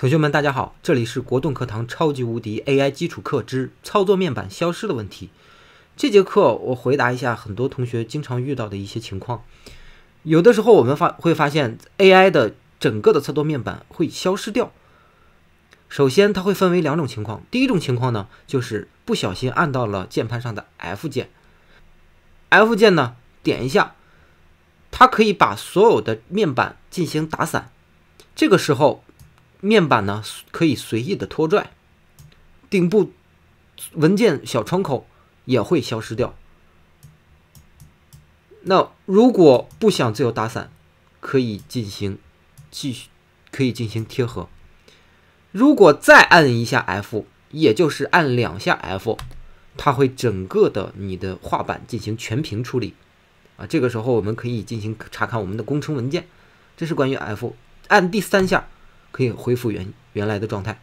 同学们，大家好，这里是国栋课堂超级无敌 AI 基础课之操作面板消失的问题。这节课我回答一下很多同学经常遇到的一些情况。有的时候我们发会发现 AI 的整个的操作面板会消失掉。首先，它会分为两种情况。第一种情况呢，就是不小心按到了键盘上的 F 键。F 键呢，点一下，它可以把所有的面板进行打散。这个时候。面板呢可以随意的拖拽，顶部文件小窗口也会消失掉。那如果不想自由打散，可以进行继续，可以进行贴合。如果再按一下 F，也就是按两下 F，它会整个的你的画板进行全屏处理。啊，这个时候我们可以进行查看我们的工程文件。这是关于 F，按第三下。可以恢复原原来的状态。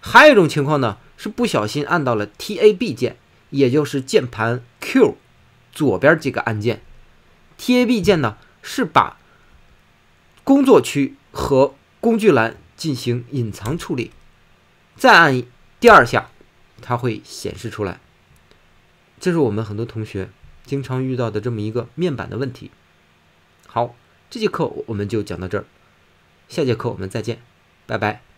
还有一种情况呢，是不小心按到了 Tab 键，也就是键盘 Q 左边这个按键。Tab 键呢，是把工作区和工具栏进行隐藏处理，再按第二下，它会显示出来。这是我们很多同学经常遇到的这么一个面板的问题。好，这节课我们就讲到这儿。下节课我们再见，拜拜。